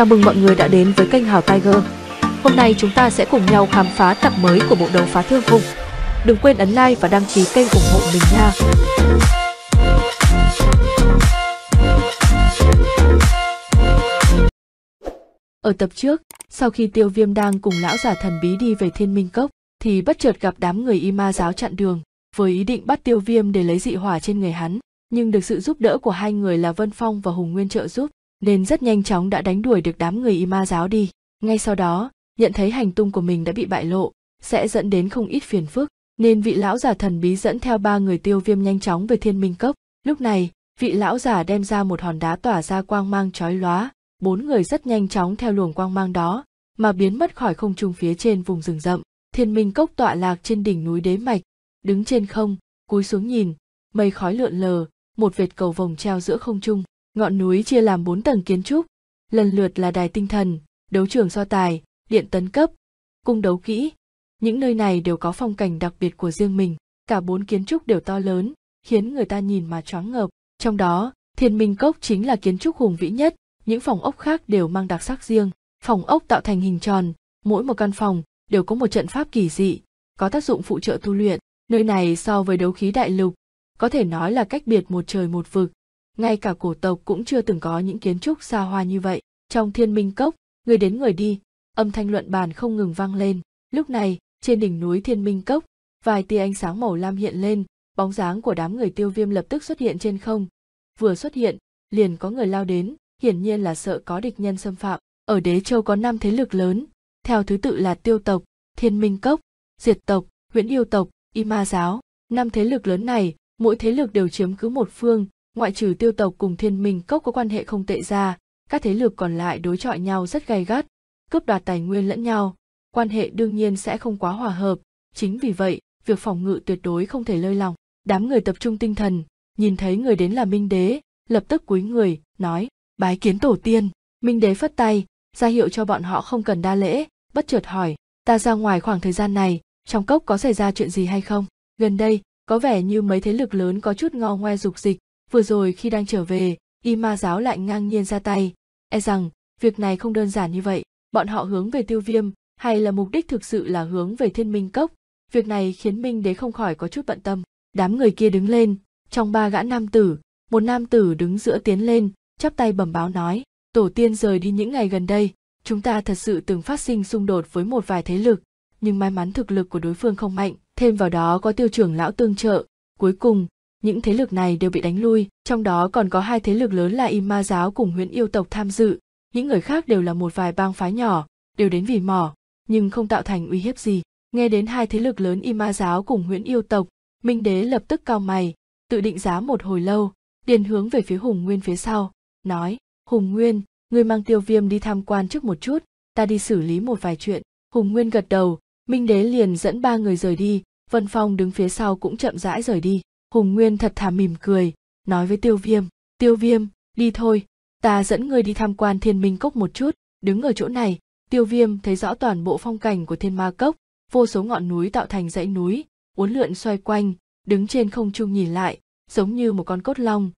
Chào mừng mọi người đã đến với kênh Hào Tiger. Hôm nay chúng ta sẽ cùng nhau khám phá tập mới của bộ đấu phá thương khung. Đừng quên ấn like và đăng ký kênh ủng hộ mình nha. Ở tập trước, sau khi Tiêu Viêm đang cùng lão giả thần bí đi về Thiên Minh Cốc, thì bất chợt gặp đám người Y Ma giáo chặn đường, với ý định bắt Tiêu Viêm để lấy dị hỏa trên người hắn, nhưng được sự giúp đỡ của hai người là Vân Phong và Hùng Nguyên trợ giúp, nên rất nhanh chóng đã đánh đuổi được đám người Ima giáo đi. Ngay sau đó, nhận thấy hành tung của mình đã bị bại lộ, sẽ dẫn đến không ít phiền phức, nên vị lão giả thần bí dẫn theo ba người tiêu viêm nhanh chóng về thiên minh cốc. Lúc này, vị lão giả đem ra một hòn đá tỏa ra quang mang chói lóa, bốn người rất nhanh chóng theo luồng quang mang đó, mà biến mất khỏi không trung phía trên vùng rừng rậm. Thiên minh cốc tọa lạc trên đỉnh núi đế mạch, đứng trên không, cúi xuống nhìn, mây khói lượn lờ, một vệt cầu vồng treo giữa không trung Ngọn núi chia làm bốn tầng kiến trúc, lần lượt là đài tinh thần, đấu trường so tài, điện tấn cấp, cung đấu kỹ. Những nơi này đều có phong cảnh đặc biệt của riêng mình, cả bốn kiến trúc đều to lớn, khiến người ta nhìn mà choáng ngợp. Trong đó, Thiên Minh Cốc chính là kiến trúc hùng vĩ nhất, những phòng ốc khác đều mang đặc sắc riêng. Phòng ốc tạo thành hình tròn, mỗi một căn phòng đều có một trận pháp kỳ dị, có tác dụng phụ trợ tu luyện. Nơi này so với đấu khí đại lục, có thể nói là cách biệt một trời một vực, ngay cả cổ tộc cũng chưa từng có những kiến trúc xa hoa như vậy trong thiên minh cốc người đến người đi âm thanh luận bàn không ngừng vang lên lúc này trên đỉnh núi thiên minh cốc vài tia ánh sáng màu lam hiện lên bóng dáng của đám người tiêu viêm lập tức xuất hiện trên không vừa xuất hiện liền có người lao đến hiển nhiên là sợ có địch nhân xâm phạm ở đế châu có năm thế lực lớn theo thứ tự là tiêu tộc thiên minh cốc diệt tộc huyễn yêu tộc y ma giáo năm thế lực lớn này mỗi thế lực đều chiếm cứ một phương ngoại trừ tiêu tộc cùng thiên minh cốc có quan hệ không tệ ra các thế lực còn lại đối chọi nhau rất gay gắt cướp đoạt tài nguyên lẫn nhau quan hệ đương nhiên sẽ không quá hòa hợp chính vì vậy việc phòng ngự tuyệt đối không thể lơi lỏng đám người tập trung tinh thần nhìn thấy người đến là minh đế lập tức cúi người nói bái kiến tổ tiên minh đế phất tay ra hiệu cho bọn họ không cần đa lễ bất chợt hỏi ta ra ngoài khoảng thời gian này trong cốc có xảy ra chuyện gì hay không gần đây có vẻ như mấy thế lực lớn có chút ngò ngoe dục dịch vừa rồi khi đang trở về y ma giáo lại ngang nhiên ra tay e rằng việc này không đơn giản như vậy bọn họ hướng về tiêu viêm hay là mục đích thực sự là hướng về thiên minh cốc việc này khiến minh đế không khỏi có chút bận tâm đám người kia đứng lên trong ba gã nam tử một nam tử đứng giữa tiến lên chắp tay bẩm báo nói tổ tiên rời đi những ngày gần đây chúng ta thật sự từng phát sinh xung đột với một vài thế lực nhưng may mắn thực lực của đối phương không mạnh thêm vào đó có tiêu trưởng lão tương trợ cuối cùng những thế lực này đều bị đánh lui trong đó còn có hai thế lực lớn là im ma giáo cùng huyễn yêu tộc tham dự những người khác đều là một vài bang phái nhỏ đều đến vì mỏ nhưng không tạo thành uy hiếp gì nghe đến hai thế lực lớn im ma giáo cùng huyễn yêu tộc minh đế lập tức cao mày tự định giá một hồi lâu điền hướng về phía hùng nguyên phía sau nói hùng nguyên ngươi mang tiêu viêm đi tham quan trước một chút ta đi xử lý một vài chuyện hùng nguyên gật đầu minh đế liền dẫn ba người rời đi vân phong đứng phía sau cũng chậm rãi rời đi hùng nguyên thật thà mỉm cười nói với tiêu viêm tiêu viêm đi thôi ta dẫn ngươi đi tham quan thiên minh cốc một chút đứng ở chỗ này tiêu viêm thấy rõ toàn bộ phong cảnh của thiên ma cốc vô số ngọn núi tạo thành dãy núi uốn lượn xoay quanh đứng trên không trung nhìn lại giống như một con cốt long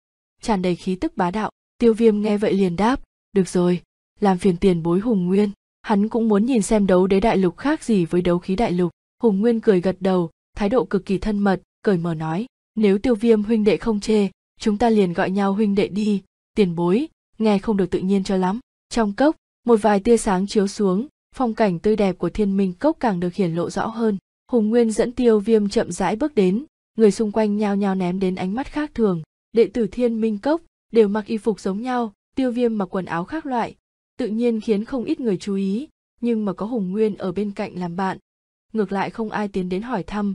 tràn đầy khí tức bá đạo tiêu viêm nghe vậy liền đáp được rồi làm phiền tiền bối hùng nguyên hắn cũng muốn nhìn xem đấu đế đại lục khác gì với đấu khí đại lục hùng nguyên cười gật đầu thái độ cực kỳ thân mật cởi mở nói nếu tiêu viêm huynh đệ không chê chúng ta liền gọi nhau huynh đệ đi tiền bối nghe không được tự nhiên cho lắm trong cốc một vài tia sáng chiếu xuống phong cảnh tươi đẹp của thiên minh cốc càng được hiển lộ rõ hơn hùng nguyên dẫn tiêu viêm chậm rãi bước đến người xung quanh nhao nhao ném đến ánh mắt khác thường đệ tử thiên minh cốc đều mặc y phục giống nhau tiêu viêm mặc quần áo khác loại tự nhiên khiến không ít người chú ý nhưng mà có hùng nguyên ở bên cạnh làm bạn ngược lại không ai tiến đến hỏi thăm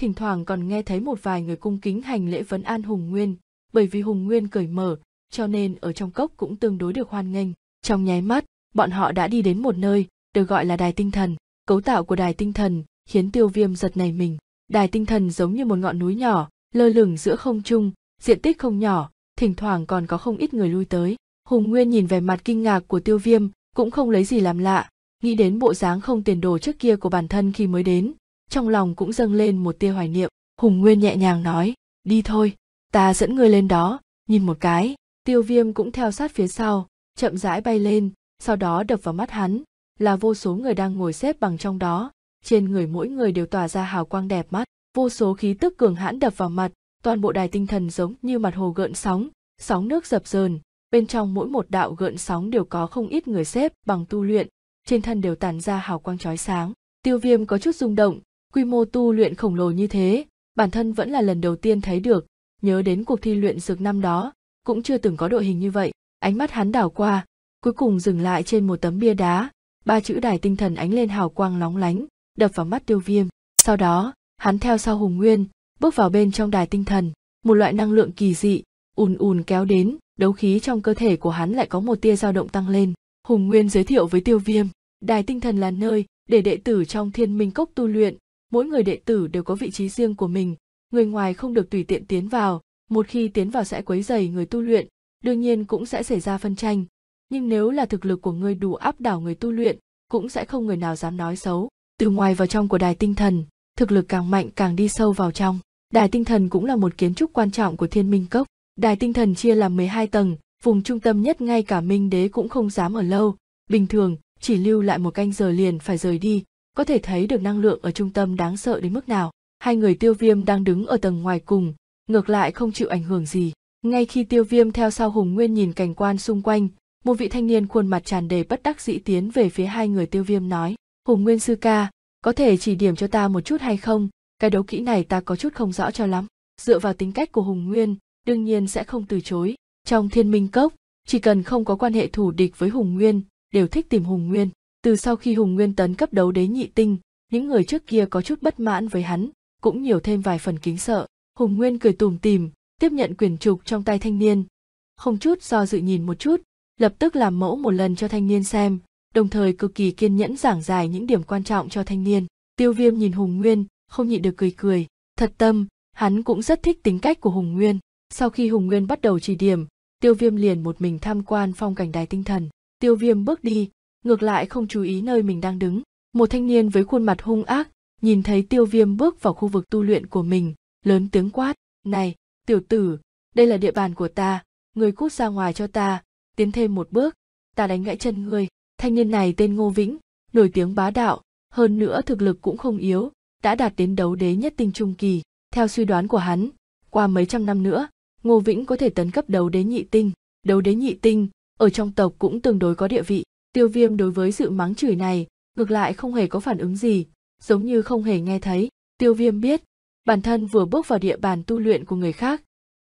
thỉnh thoảng còn nghe thấy một vài người cung kính hành lễ vấn an Hùng Nguyên, bởi vì Hùng Nguyên cởi mở, cho nên ở trong cốc cũng tương đối được hoan nghênh. Trong nháy mắt, bọn họ đã đi đến một nơi, được gọi là đài tinh thần. Cấu tạo của đài tinh thần khiến tiêu viêm giật nảy mình. Đài tinh thần giống như một ngọn núi nhỏ, lơ lửng giữa không trung, diện tích không nhỏ, thỉnh thoảng còn có không ít người lui tới. Hùng Nguyên nhìn vẻ mặt kinh ngạc của tiêu viêm, cũng không lấy gì làm lạ, nghĩ đến bộ dáng không tiền đồ trước kia của bản thân khi mới đến, trong lòng cũng dâng lên một tia hoài niệm hùng nguyên nhẹ nhàng nói đi thôi ta dẫn ngươi lên đó nhìn một cái tiêu viêm cũng theo sát phía sau chậm rãi bay lên sau đó đập vào mắt hắn là vô số người đang ngồi xếp bằng trong đó trên người mỗi người đều tỏa ra hào quang đẹp mắt vô số khí tức cường hãn đập vào mặt toàn bộ đài tinh thần giống như mặt hồ gợn sóng sóng nước dập dờn bên trong mỗi một đạo gợn sóng đều có không ít người xếp bằng tu luyện trên thân đều tàn ra hào quang chói sáng tiêu viêm có chút rung động quy mô tu luyện khổng lồ như thế bản thân vẫn là lần đầu tiên thấy được nhớ đến cuộc thi luyện dược năm đó cũng chưa từng có đội hình như vậy ánh mắt hắn đảo qua cuối cùng dừng lại trên một tấm bia đá ba chữ đài tinh thần ánh lên hào quang lóng lánh đập vào mắt tiêu viêm sau đó hắn theo sau hùng nguyên bước vào bên trong đài tinh thần một loại năng lượng kỳ dị ùn ùn kéo đến đấu khí trong cơ thể của hắn lại có một tia dao động tăng lên hùng nguyên giới thiệu với tiêu viêm đài tinh thần là nơi để đệ tử trong thiên minh cốc tu luyện mỗi người đệ tử đều có vị trí riêng của mình người ngoài không được tùy tiện tiến vào một khi tiến vào sẽ quấy dày người tu luyện đương nhiên cũng sẽ xảy ra phân tranh nhưng nếu là thực lực của ngươi đủ áp đảo người tu luyện cũng sẽ không người nào dám nói xấu từ ngoài vào trong của đài tinh thần thực lực càng mạnh càng đi sâu vào trong đài tinh thần cũng là một kiến trúc quan trọng của thiên minh cốc đài tinh thần chia làm 12 tầng vùng trung tâm nhất ngay cả minh đế cũng không dám ở lâu bình thường chỉ lưu lại một canh giờ liền phải rời đi có thể thấy được năng lượng ở trung tâm đáng sợ đến mức nào hai người tiêu viêm đang đứng ở tầng ngoài cùng ngược lại không chịu ảnh hưởng gì ngay khi tiêu viêm theo sau hùng nguyên nhìn cảnh quan xung quanh một vị thanh niên khuôn mặt tràn đầy bất đắc dĩ tiến về phía hai người tiêu viêm nói hùng nguyên sư ca có thể chỉ điểm cho ta một chút hay không cái đấu kỹ này ta có chút không rõ cho lắm dựa vào tính cách của hùng nguyên đương nhiên sẽ không từ chối trong thiên minh cốc chỉ cần không có quan hệ thủ địch với hùng nguyên đều thích tìm hùng nguyên từ sau khi Hùng Nguyên tấn cấp đấu đế nhị tinh, những người trước kia có chút bất mãn với hắn, cũng nhiều thêm vài phần kính sợ. Hùng Nguyên cười tủm tìm tiếp nhận quyển trục trong tay thanh niên. Không chút do dự nhìn một chút, lập tức làm mẫu một lần cho thanh niên xem, đồng thời cực kỳ kiên nhẫn giảng giải những điểm quan trọng cho thanh niên. Tiêu Viêm nhìn Hùng Nguyên, không nhịn được cười cười, thật tâm, hắn cũng rất thích tính cách của Hùng Nguyên. Sau khi Hùng Nguyên bắt đầu chỉ điểm, Tiêu Viêm liền một mình tham quan phong cảnh đài tinh thần. Tiêu Viêm bước đi, ngược lại không chú ý nơi mình đang đứng một thanh niên với khuôn mặt hung ác nhìn thấy tiêu viêm bước vào khu vực tu luyện của mình lớn tiếng quát này tiểu tử đây là địa bàn của ta người cút ra ngoài cho ta tiến thêm một bước ta đánh gãy chân ngươi thanh niên này tên ngô vĩnh nổi tiếng bá đạo hơn nữa thực lực cũng không yếu đã đạt đến đấu đế nhất tinh trung kỳ theo suy đoán của hắn qua mấy trăm năm nữa ngô vĩnh có thể tấn cấp đấu đế nhị tinh đấu đế nhị tinh ở trong tộc cũng tương đối có địa vị tiêu viêm đối với sự mắng chửi này ngược lại không hề có phản ứng gì giống như không hề nghe thấy tiêu viêm biết bản thân vừa bước vào địa bàn tu luyện của người khác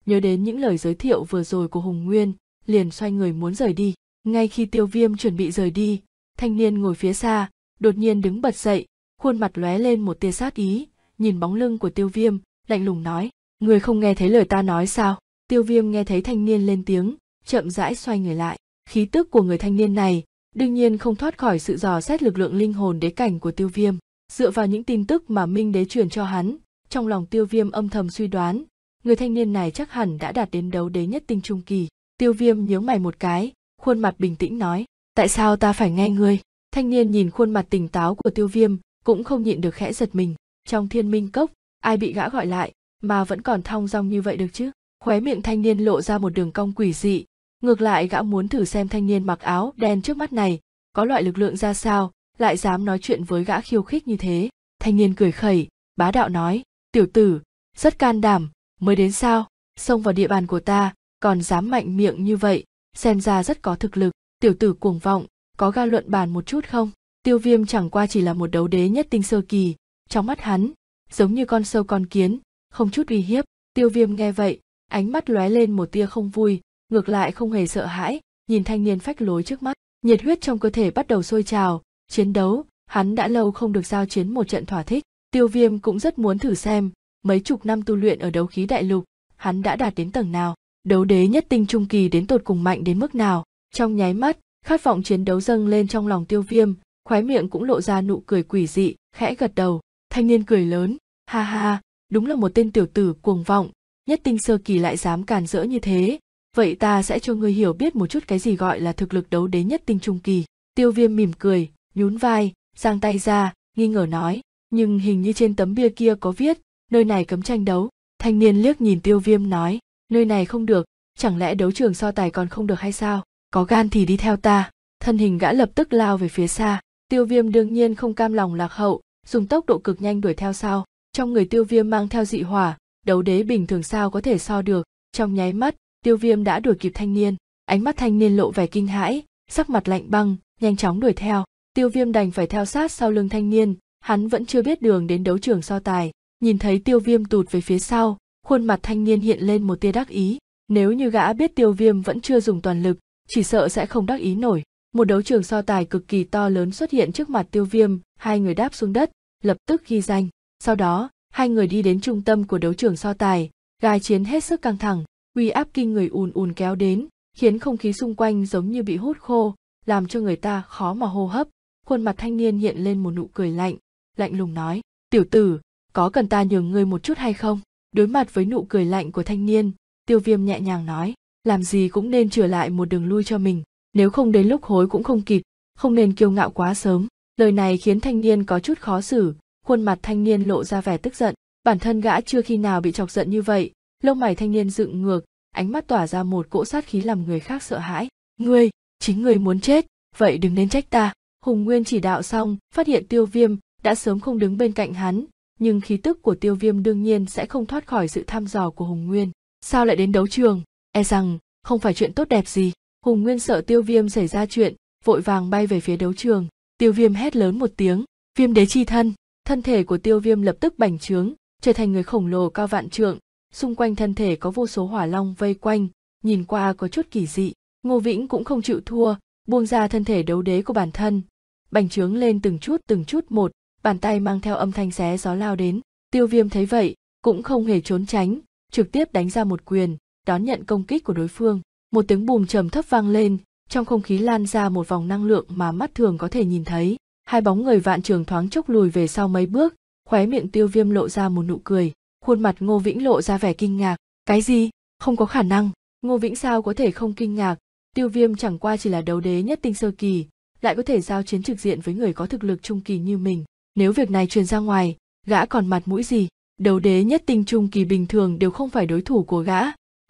nhớ đến những lời giới thiệu vừa rồi của hùng nguyên liền xoay người muốn rời đi ngay khi tiêu viêm chuẩn bị rời đi thanh niên ngồi phía xa đột nhiên đứng bật dậy khuôn mặt lóe lên một tia sát ý nhìn bóng lưng của tiêu viêm lạnh lùng nói người không nghe thấy lời ta nói sao tiêu viêm nghe thấy thanh niên lên tiếng chậm rãi xoay người lại khí tức của người thanh niên này đương nhiên không thoát khỏi sự dò xét lực lượng linh hồn đế cảnh của tiêu viêm dựa vào những tin tức mà minh đế truyền cho hắn trong lòng tiêu viêm âm thầm suy đoán người thanh niên này chắc hẳn đã đạt đến đấu đế nhất tinh trung kỳ tiêu viêm nhớ mày một cái khuôn mặt bình tĩnh nói tại sao ta phải nghe ngươi thanh niên nhìn khuôn mặt tỉnh táo của tiêu viêm cũng không nhịn được khẽ giật mình trong thiên minh cốc ai bị gã gọi lại mà vẫn còn thong dong như vậy được chứ khóe miệng thanh niên lộ ra một đường cong quỷ dị Ngược lại gã muốn thử xem thanh niên mặc áo đen trước mắt này, có loại lực lượng ra sao, lại dám nói chuyện với gã khiêu khích như thế. Thanh niên cười khẩy, bá đạo nói, tiểu tử, rất can đảm, mới đến sao, xông vào địa bàn của ta, còn dám mạnh miệng như vậy, xem ra rất có thực lực, tiểu tử cuồng vọng, có ga luận bàn một chút không? Tiêu viêm chẳng qua chỉ là một đấu đế nhất tinh sơ kỳ, trong mắt hắn, giống như con sâu con kiến, không chút uy hiếp. Tiêu viêm nghe vậy, ánh mắt lóe lên một tia không vui, ngược lại không hề sợ hãi nhìn thanh niên phách lối trước mắt nhiệt huyết trong cơ thể bắt đầu sôi trào chiến đấu hắn đã lâu không được giao chiến một trận thỏa thích tiêu viêm cũng rất muốn thử xem mấy chục năm tu luyện ở đấu khí đại lục hắn đã đạt đến tầng nào đấu đế nhất tinh trung kỳ đến tột cùng mạnh đến mức nào trong nháy mắt khát vọng chiến đấu dâng lên trong lòng tiêu viêm khóe miệng cũng lộ ra nụ cười quỷ dị khẽ gật đầu thanh niên cười lớn ha ha đúng là một tên tiểu tử cuồng vọng nhất tinh sơ kỳ lại dám càn rỡ như thế vậy ta sẽ cho ngươi hiểu biết một chút cái gì gọi là thực lực đấu đế nhất tinh trung kỳ tiêu viêm mỉm cười nhún vai giang tay ra nghi ngờ nói nhưng hình như trên tấm bia kia có viết nơi này cấm tranh đấu thanh niên liếc nhìn tiêu viêm nói nơi này không được chẳng lẽ đấu trường so tài còn không được hay sao có gan thì đi theo ta thân hình gã lập tức lao về phía xa tiêu viêm đương nhiên không cam lòng lạc hậu dùng tốc độ cực nhanh đuổi theo sau trong người tiêu viêm mang theo dị hỏa đấu đế bình thường sao có thể so được trong nháy mắt tiêu viêm đã đuổi kịp thanh niên ánh mắt thanh niên lộ vẻ kinh hãi sắc mặt lạnh băng nhanh chóng đuổi theo tiêu viêm đành phải theo sát sau lưng thanh niên hắn vẫn chưa biết đường đến đấu trường so tài nhìn thấy tiêu viêm tụt về phía sau khuôn mặt thanh niên hiện lên một tia đắc ý nếu như gã biết tiêu viêm vẫn chưa dùng toàn lực chỉ sợ sẽ không đắc ý nổi một đấu trường so tài cực kỳ to lớn xuất hiện trước mặt tiêu viêm hai người đáp xuống đất lập tức ghi danh sau đó hai người đi đến trung tâm của đấu trường so tài gai chiến hết sức căng thẳng uy áp kinh người ùn ùn kéo đến khiến không khí xung quanh giống như bị hút khô làm cho người ta khó mà hô hấp khuôn mặt thanh niên hiện lên một nụ cười lạnh lạnh lùng nói tiểu tử có cần ta nhường ngươi một chút hay không đối mặt với nụ cười lạnh của thanh niên tiêu viêm nhẹ nhàng nói làm gì cũng nên trở lại một đường lui cho mình nếu không đến lúc hối cũng không kịp không nên kiêu ngạo quá sớm lời này khiến thanh niên có chút khó xử khuôn mặt thanh niên lộ ra vẻ tức giận bản thân gã chưa khi nào bị chọc giận như vậy lông mày thanh niên dựng ngược ánh mắt tỏa ra một cỗ sát khí làm người khác sợ hãi ngươi chính ngươi muốn chết vậy đừng nên trách ta hùng nguyên chỉ đạo xong phát hiện tiêu viêm đã sớm không đứng bên cạnh hắn nhưng khí tức của tiêu viêm đương nhiên sẽ không thoát khỏi sự thăm dò của hùng nguyên sao lại đến đấu trường e rằng không phải chuyện tốt đẹp gì hùng nguyên sợ tiêu viêm xảy ra chuyện vội vàng bay về phía đấu trường tiêu viêm hét lớn một tiếng viêm đế chi thân thân thể của tiêu viêm lập tức bành trướng trở thành người khổng lồ cao vạn trượng xung quanh thân thể có vô số hỏa long vây quanh, nhìn qua có chút kỳ dị. Ngô Vĩnh cũng không chịu thua, buông ra thân thể đấu đế của bản thân. Bành trướng lên từng chút từng chút một, bàn tay mang theo âm thanh xé gió lao đến. Tiêu viêm thấy vậy, cũng không hề trốn tránh, trực tiếp đánh ra một quyền, đón nhận công kích của đối phương. Một tiếng bùm trầm thấp vang lên, trong không khí lan ra một vòng năng lượng mà mắt thường có thể nhìn thấy. Hai bóng người vạn trường thoáng chốc lùi về sau mấy bước, khóe miệng tiêu viêm lộ ra một nụ cười, khuôn mặt ngô vĩnh lộ ra vẻ kinh ngạc cái gì không có khả năng ngô vĩnh sao có thể không kinh ngạc tiêu viêm chẳng qua chỉ là đấu đế nhất tinh sơ kỳ lại có thể giao chiến trực diện với người có thực lực trung kỳ như mình nếu việc này truyền ra ngoài gã còn mặt mũi gì đấu đế nhất tinh trung kỳ bình thường đều không phải đối thủ của gã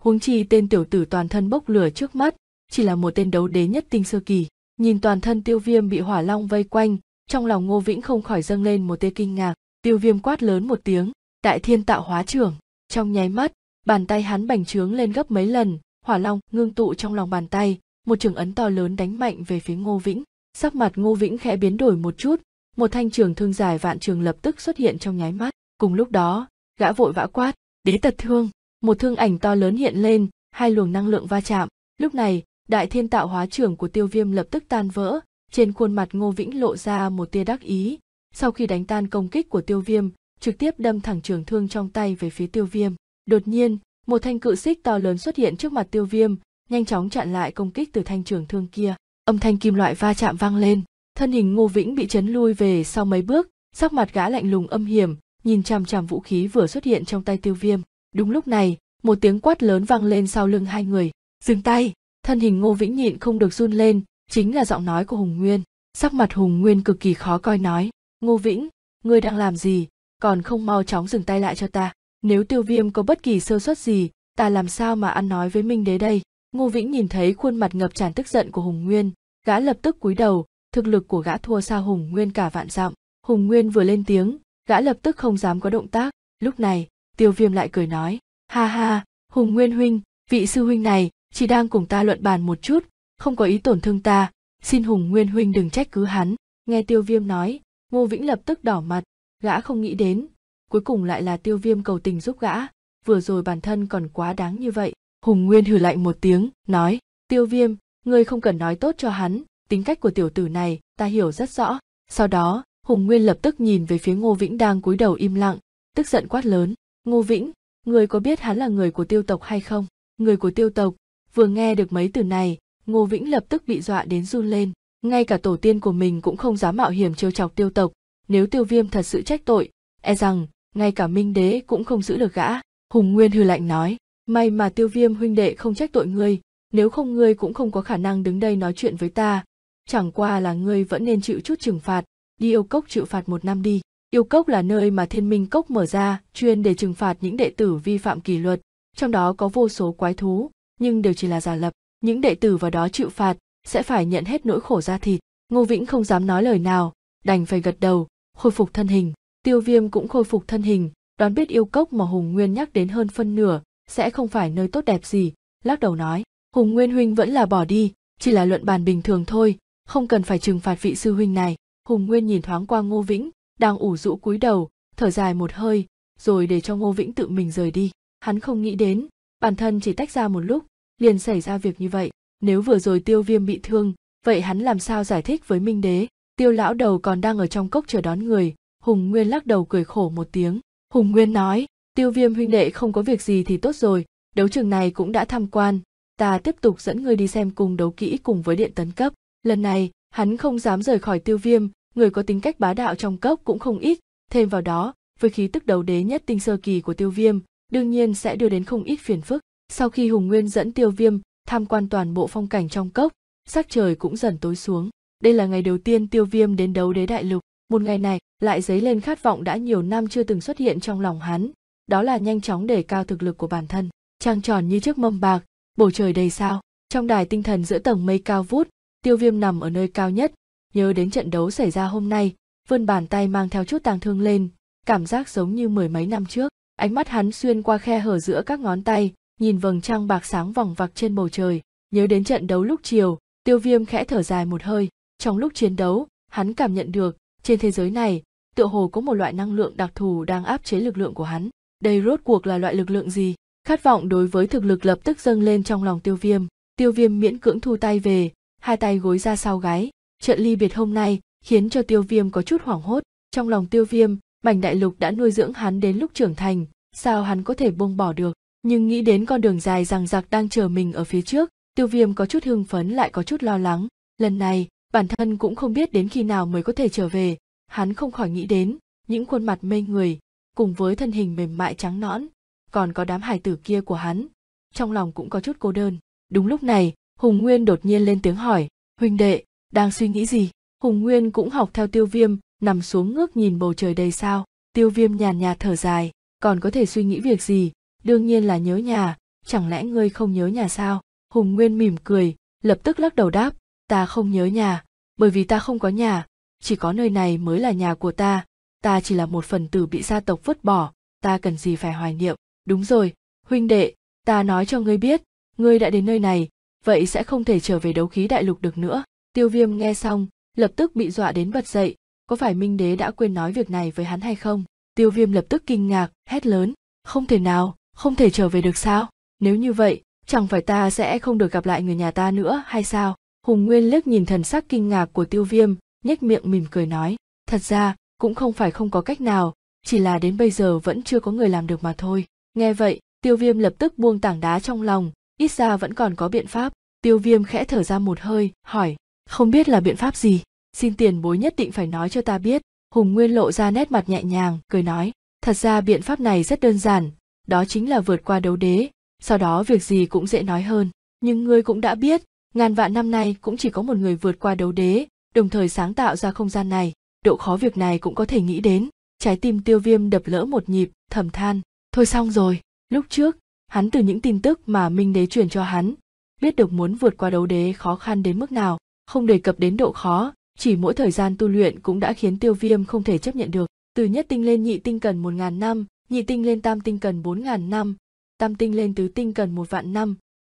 huống chi tên tiểu tử toàn thân bốc lửa trước mắt chỉ là một tên đấu đế nhất tinh sơ kỳ nhìn toàn thân tiêu viêm bị hỏa long vây quanh trong lòng ngô vĩnh không khỏi dâng lên một tia kinh ngạc tiêu viêm quát lớn một tiếng Đại thiên tạo hóa trưởng, trong nháy mắt, bàn tay hắn bành trướng lên gấp mấy lần, hỏa long ngưng tụ trong lòng bàn tay, một trường ấn to lớn đánh mạnh về phía Ngô Vĩnh. Sắc mặt Ngô Vĩnh khẽ biến đổi một chút, một thanh trường thương dài vạn trường lập tức xuất hiện trong nháy mắt. Cùng lúc đó, gã vội vã quát, đế tật thương, một thương ảnh to lớn hiện lên, hai luồng năng lượng va chạm. Lúc này, đại thiên tạo hóa trưởng của tiêu viêm lập tức tan vỡ, trên khuôn mặt Ngô Vĩnh lộ ra một tia đắc ý. Sau khi đánh tan công kích của tiêu viêm, trực tiếp đâm thẳng trường thương trong tay về phía tiêu viêm đột nhiên một thanh cự xích to lớn xuất hiện trước mặt tiêu viêm nhanh chóng chặn lại công kích từ thanh trường thương kia âm thanh kim loại va chạm vang lên thân hình ngô vĩnh bị chấn lui về sau mấy bước sắc mặt gã lạnh lùng âm hiểm nhìn chằm chằm vũ khí vừa xuất hiện trong tay tiêu viêm đúng lúc này một tiếng quát lớn vang lên sau lưng hai người dừng tay thân hình ngô vĩnh nhịn không được run lên chính là giọng nói của hùng nguyên sắc mặt hùng nguyên cực kỳ khó coi nói ngô vĩnh ngươi đang làm gì còn không mau chóng dừng tay lại cho ta nếu tiêu viêm có bất kỳ sơ suất gì ta làm sao mà ăn nói với minh đế đây ngô vĩnh nhìn thấy khuôn mặt ngập tràn tức giận của hùng nguyên gã lập tức cúi đầu thực lực của gã thua xa hùng nguyên cả vạn dặm hùng nguyên vừa lên tiếng gã lập tức không dám có động tác lúc này tiêu viêm lại cười nói ha ha hùng nguyên huynh vị sư huynh này chỉ đang cùng ta luận bàn một chút không có ý tổn thương ta xin hùng nguyên huynh đừng trách cứ hắn nghe tiêu viêm nói ngô vĩnh lập tức đỏ mặt gã không nghĩ đến cuối cùng lại là tiêu viêm cầu tình giúp gã vừa rồi bản thân còn quá đáng như vậy hùng nguyên hử lạnh một tiếng nói tiêu viêm ngươi không cần nói tốt cho hắn tính cách của tiểu tử này ta hiểu rất rõ sau đó hùng nguyên lập tức nhìn về phía ngô vĩnh đang cúi đầu im lặng tức giận quát lớn ngô vĩnh ngươi có biết hắn là người của tiêu tộc hay không người của tiêu tộc vừa nghe được mấy từ này ngô vĩnh lập tức bị dọa đến run lên ngay cả tổ tiên của mình cũng không dám mạo hiểm trêu chọc tiêu tộc nếu tiêu viêm thật sự trách tội e rằng ngay cả minh đế cũng không giữ được gã hùng nguyên hư lạnh nói may mà tiêu viêm huynh đệ không trách tội ngươi nếu không ngươi cũng không có khả năng đứng đây nói chuyện với ta chẳng qua là ngươi vẫn nên chịu chút trừng phạt đi yêu cốc chịu phạt một năm đi yêu cốc là nơi mà thiên minh cốc mở ra chuyên để trừng phạt những đệ tử vi phạm kỷ luật trong đó có vô số quái thú nhưng đều chỉ là giả lập những đệ tử vào đó chịu phạt sẽ phải nhận hết nỗi khổ ra thịt ngô vĩnh không dám nói lời nào đành phải gật đầu Khôi phục thân hình, tiêu viêm cũng khôi phục thân hình, đoán biết yêu cốc mà Hùng Nguyên nhắc đến hơn phân nửa, sẽ không phải nơi tốt đẹp gì, lắc đầu nói, Hùng Nguyên huynh vẫn là bỏ đi, chỉ là luận bàn bình thường thôi, không cần phải trừng phạt vị sư huynh này. Hùng Nguyên nhìn thoáng qua Ngô Vĩnh, đang ủ rũ cúi đầu, thở dài một hơi, rồi để cho Ngô Vĩnh tự mình rời đi. Hắn không nghĩ đến, bản thân chỉ tách ra một lúc, liền xảy ra việc như vậy. Nếu vừa rồi tiêu viêm bị thương, vậy hắn làm sao giải thích với Minh Đế? tiêu lão đầu còn đang ở trong cốc chờ đón người hùng nguyên lắc đầu cười khổ một tiếng hùng nguyên nói tiêu viêm huynh đệ không có việc gì thì tốt rồi đấu trường này cũng đã tham quan ta tiếp tục dẫn ngươi đi xem cùng đấu kỹ cùng với điện tấn cấp lần này hắn không dám rời khỏi tiêu viêm người có tính cách bá đạo trong cốc cũng không ít thêm vào đó với khí tức đầu đế nhất tinh sơ kỳ của tiêu viêm đương nhiên sẽ đưa đến không ít phiền phức sau khi hùng nguyên dẫn tiêu viêm tham quan toàn bộ phong cảnh trong cốc sắc trời cũng dần tối xuống đây là ngày đầu tiên tiêu viêm đến đấu đế đại lục, một ngày này lại dấy lên khát vọng đã nhiều năm chưa từng xuất hiện trong lòng hắn, đó là nhanh chóng để cao thực lực của bản thân. Trăng tròn như chiếc mâm bạc, bầu trời đầy sao, trong đài tinh thần giữa tầng mây cao vút, tiêu viêm nằm ở nơi cao nhất, nhớ đến trận đấu xảy ra hôm nay, vươn bàn tay mang theo chút tàng thương lên, cảm giác giống như mười mấy năm trước. Ánh mắt hắn xuyên qua khe hở giữa các ngón tay, nhìn vầng trăng bạc sáng vòng vặc trên bầu trời, nhớ đến trận đấu lúc chiều, tiêu viêm khẽ thở dài một hơi, trong lúc chiến đấu, hắn cảm nhận được, trên thế giới này, tựa hồ có một loại năng lượng đặc thù đang áp chế lực lượng của hắn. Đây rốt cuộc là loại lực lượng gì? Khát vọng đối với thực lực lập tức dâng lên trong lòng tiêu viêm. Tiêu viêm miễn cưỡng thu tay về, hai tay gối ra sau gáy Trận ly biệt hôm nay khiến cho tiêu viêm có chút hoảng hốt. Trong lòng tiêu viêm, mảnh đại lục đã nuôi dưỡng hắn đến lúc trưởng thành, sao hắn có thể buông bỏ được. Nhưng nghĩ đến con đường dài rằng giặc đang chờ mình ở phía trước, tiêu viêm có chút hưng phấn lại có chút lo lắng. Lần này, bản thân cũng không biết đến khi nào mới có thể trở về hắn không khỏi nghĩ đến những khuôn mặt mê người cùng với thân hình mềm mại trắng nõn còn có đám hải tử kia của hắn trong lòng cũng có chút cô đơn đúng lúc này hùng nguyên đột nhiên lên tiếng hỏi huynh đệ đang suy nghĩ gì hùng nguyên cũng học theo tiêu viêm nằm xuống ngước nhìn bầu trời đầy sao tiêu viêm nhàn nhạt thở dài còn có thể suy nghĩ việc gì đương nhiên là nhớ nhà chẳng lẽ ngươi không nhớ nhà sao hùng nguyên mỉm cười lập tức lắc đầu đáp ta không nhớ nhà bởi vì ta không có nhà chỉ có nơi này mới là nhà của ta ta chỉ là một phần tử bị gia tộc vứt bỏ ta cần gì phải hoài niệm đúng rồi huynh đệ ta nói cho ngươi biết ngươi đã đến nơi này vậy sẽ không thể trở về đấu khí đại lục được nữa tiêu viêm nghe xong lập tức bị dọa đến bật dậy có phải minh đế đã quên nói việc này với hắn hay không tiêu viêm lập tức kinh ngạc hét lớn không thể nào không thể trở về được sao nếu như vậy chẳng phải ta sẽ không được gặp lại người nhà ta nữa hay sao hùng nguyên liếc nhìn thần sắc kinh ngạc của tiêu viêm nhếch miệng mỉm cười nói thật ra cũng không phải không có cách nào chỉ là đến bây giờ vẫn chưa có người làm được mà thôi nghe vậy tiêu viêm lập tức buông tảng đá trong lòng ít ra vẫn còn có biện pháp tiêu viêm khẽ thở ra một hơi hỏi không biết là biện pháp gì xin tiền bối nhất định phải nói cho ta biết hùng nguyên lộ ra nét mặt nhẹ nhàng cười nói thật ra biện pháp này rất đơn giản đó chính là vượt qua đấu đế sau đó việc gì cũng dễ nói hơn nhưng ngươi cũng đã biết ngàn vạn năm nay cũng chỉ có một người vượt qua đấu đế đồng thời sáng tạo ra không gian này độ khó việc này cũng có thể nghĩ đến trái tim tiêu viêm đập lỡ một nhịp thầm than thôi xong rồi lúc trước hắn từ những tin tức mà minh đế truyền cho hắn biết được muốn vượt qua đấu đế khó khăn đến mức nào không đề cập đến độ khó chỉ mỗi thời gian tu luyện cũng đã khiến tiêu viêm không thể chấp nhận được từ nhất tinh lên nhị tinh cần một ngàn năm nhị tinh lên tam tinh cần bốn ngàn năm tam tinh lên tứ tinh cần một vạn năm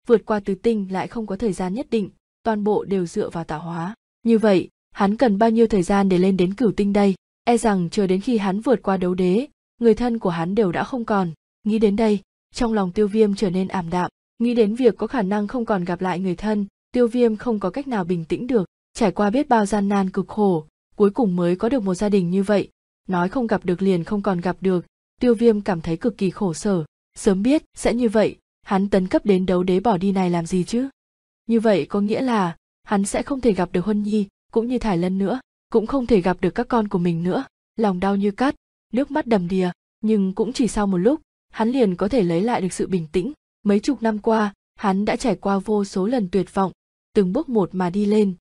vượt qua tứ tinh lại không có thời gian nhất định toàn bộ đều dựa vào tạo hóa như vậy hắn cần bao nhiêu thời gian để lên đến cửu tinh đây e rằng chờ đến khi hắn vượt qua đấu đế người thân của hắn đều đã không còn nghĩ đến đây trong lòng tiêu viêm trở nên ảm đạm nghĩ đến việc có khả năng không còn gặp lại người thân tiêu viêm không có cách nào bình tĩnh được trải qua biết bao gian nan cực khổ cuối cùng mới có được một gia đình như vậy nói không gặp được liền không còn gặp được tiêu viêm cảm thấy cực kỳ khổ sở sớm biết sẽ như vậy hắn tấn cấp đến đấu đế bỏ đi này làm gì chứ như vậy có nghĩa là hắn sẽ không thể gặp được huân nhi cũng như thải lân nữa cũng không thể gặp được các con của mình nữa lòng đau như cắt nước mắt đầm đìa nhưng cũng chỉ sau một lúc hắn liền có thể lấy lại được sự bình tĩnh mấy chục năm qua hắn đã trải qua vô số lần tuyệt vọng từng bước một mà đi lên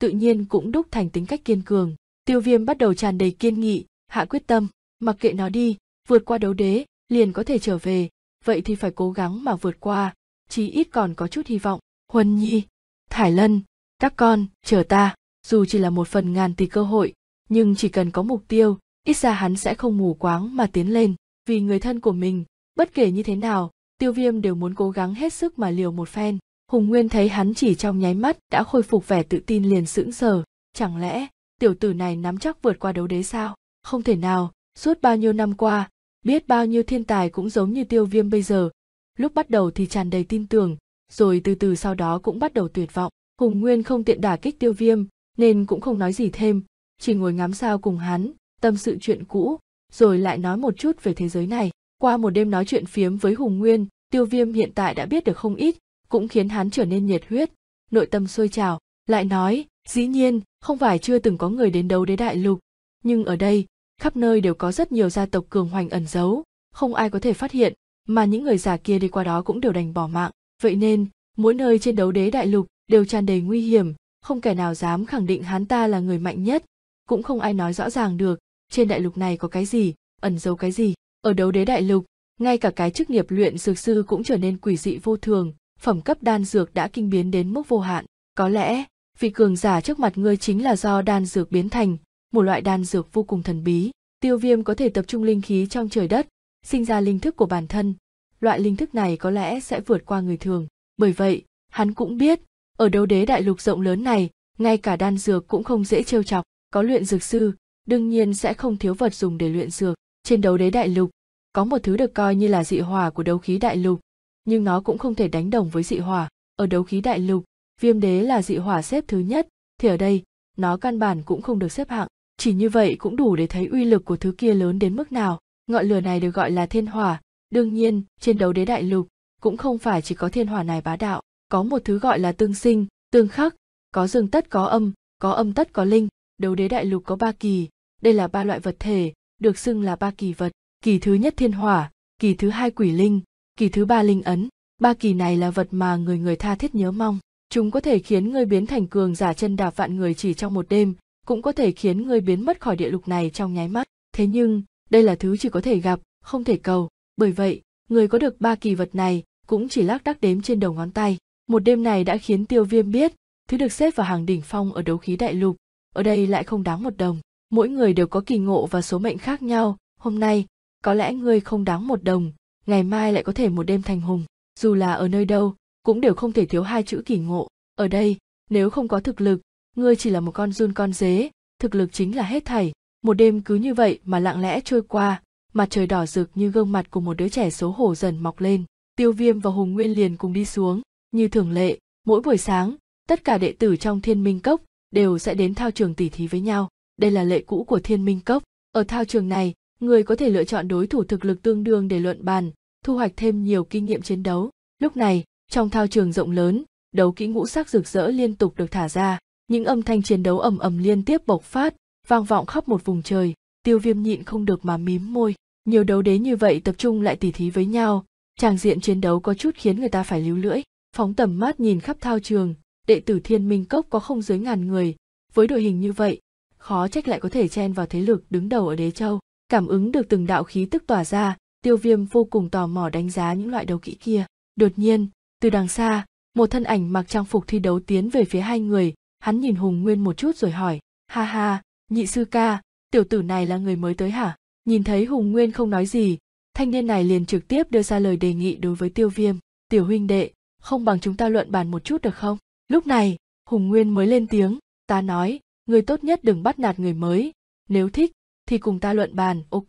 tự nhiên cũng đúc thành tính cách kiên cường tiêu viêm bắt đầu tràn đầy kiên nghị hạ quyết tâm mặc kệ nó đi vượt qua đấu đế liền có thể trở về vậy thì phải cố gắng mà vượt qua chí ít còn có chút hy vọng huân nhi thải lân các con chờ ta dù chỉ là một phần ngàn tỷ cơ hội nhưng chỉ cần có mục tiêu ít ra hắn sẽ không mù quáng mà tiến lên vì người thân của mình bất kể như thế nào tiêu viêm đều muốn cố gắng hết sức mà liều một phen hùng nguyên thấy hắn chỉ trong nháy mắt đã khôi phục vẻ tự tin liền sững sờ chẳng lẽ tiểu tử này nắm chắc vượt qua đấu đế sao không thể nào suốt bao nhiêu năm qua biết bao nhiêu thiên tài cũng giống như tiêu viêm bây giờ lúc bắt đầu thì tràn đầy tin tưởng rồi từ từ sau đó cũng bắt đầu tuyệt vọng hùng nguyên không tiện đả kích tiêu viêm nên cũng không nói gì thêm chỉ ngồi ngắm sao cùng hắn tâm sự chuyện cũ rồi lại nói một chút về thế giới này qua một đêm nói chuyện phiếm với hùng nguyên tiêu viêm hiện tại đã biết được không ít cũng khiến hắn trở nên nhiệt huyết nội tâm sôi trào lại nói dĩ nhiên không phải chưa từng có người đến đấu đế đại lục nhưng ở đây khắp nơi đều có rất nhiều gia tộc cường hoành ẩn giấu không ai có thể phát hiện mà những người già kia đi qua đó cũng đều đành bỏ mạng vậy nên mỗi nơi trên đấu đế đại lục đều tràn đầy nguy hiểm không kẻ nào dám khẳng định hắn ta là người mạnh nhất cũng không ai nói rõ ràng được trên đại lục này có cái gì ẩn giấu cái gì ở đấu đế đại lục ngay cả cái chức nghiệp luyện dược sư cũng trở nên quỷ dị vô thường phẩm cấp đan dược đã kinh biến đến mức vô hạn có lẽ vị cường giả trước mặt ngươi chính là do đan dược biến thành một loại đan dược vô cùng thần bí tiêu viêm có thể tập trung linh khí trong trời đất sinh ra linh thức của bản thân loại linh thức này có lẽ sẽ vượt qua người thường bởi vậy hắn cũng biết ở đấu đế đại lục rộng lớn này ngay cả đan dược cũng không dễ trêu chọc có luyện dược sư đương nhiên sẽ không thiếu vật dùng để luyện dược trên đấu đế đại lục có một thứ được coi như là dị hỏa của đấu khí đại lục nhưng nó cũng không thể đánh đồng với dị hỏa ở đấu khí đại lục viêm đế là dị hỏa xếp thứ nhất thì ở đây nó căn bản cũng không được xếp hạng chỉ như vậy cũng đủ để thấy uy lực của thứ kia lớn đến mức nào ngọn lửa này được gọi là thiên hỏa đương nhiên trên đấu đế đại lục cũng không phải chỉ có thiên hỏa này bá đạo có một thứ gọi là tương sinh tương khắc có dương tất có âm có âm tất có linh đấu đế đại lục có ba kỳ đây là ba loại vật thể được xưng là ba kỳ vật kỳ thứ nhất thiên hỏa kỳ thứ hai quỷ linh kỳ thứ ba linh ấn ba kỳ này là vật mà người người tha thiết nhớ mong chúng có thể khiến người biến thành cường giả chân đạp vạn người chỉ trong một đêm cũng có thể khiến người biến mất khỏi địa lục này trong nháy mắt. Thế nhưng, đây là thứ chỉ có thể gặp, không thể cầu, bởi vậy, người có được ba kỳ vật này cũng chỉ lác đác đếm trên đầu ngón tay. Một đêm này đã khiến Tiêu Viêm biết, thứ được xếp vào hàng đỉnh phong ở đấu khí đại lục, ở đây lại không đáng một đồng. Mỗi người đều có kỳ ngộ và số mệnh khác nhau, hôm nay, có lẽ người không đáng một đồng, ngày mai lại có thể một đêm thành hùng. Dù là ở nơi đâu, cũng đều không thể thiếu hai chữ kỳ ngộ. Ở đây, nếu không có thực lực, ngươi chỉ là một con run con dế thực lực chính là hết thảy một đêm cứ như vậy mà lặng lẽ trôi qua mặt trời đỏ rực như gương mặt của một đứa trẻ xấu hổ dần mọc lên tiêu viêm và hùng nguyên liền cùng đi xuống như thường lệ mỗi buổi sáng tất cả đệ tử trong thiên minh cốc đều sẽ đến thao trường tỉ thí với nhau đây là lệ cũ của thiên minh cốc ở thao trường này người có thể lựa chọn đối thủ thực lực tương đương để luận bàn thu hoạch thêm nhiều kinh nghiệm chiến đấu lúc này trong thao trường rộng lớn đấu kỹ ngũ sắc rực rỡ liên tục được thả ra những âm thanh chiến đấu ầm ầm liên tiếp bộc phát vang vọng khắp một vùng trời tiêu viêm nhịn không được mà mím môi nhiều đấu đế như vậy tập trung lại tỉ thí với nhau tràng diện chiến đấu có chút khiến người ta phải líu lưỡi phóng tầm mắt nhìn khắp thao trường đệ tử thiên minh cốc có không dưới ngàn người với đội hình như vậy khó trách lại có thể chen vào thế lực đứng đầu ở đế châu cảm ứng được từng đạo khí tức tỏa ra tiêu viêm vô cùng tò mò đánh giá những loại đấu kỹ kia đột nhiên từ đằng xa một thân ảnh mặc trang phục thi đấu tiến về phía hai người hắn nhìn hùng nguyên một chút rồi hỏi ha ha nhị sư ca tiểu tử này là người mới tới hả nhìn thấy hùng nguyên không nói gì thanh niên này liền trực tiếp đưa ra lời đề nghị đối với tiêu viêm tiểu huynh đệ không bằng chúng ta luận bàn một chút được không lúc này hùng nguyên mới lên tiếng ta nói người tốt nhất đừng bắt nạt người mới nếu thích thì cùng ta luận bàn ok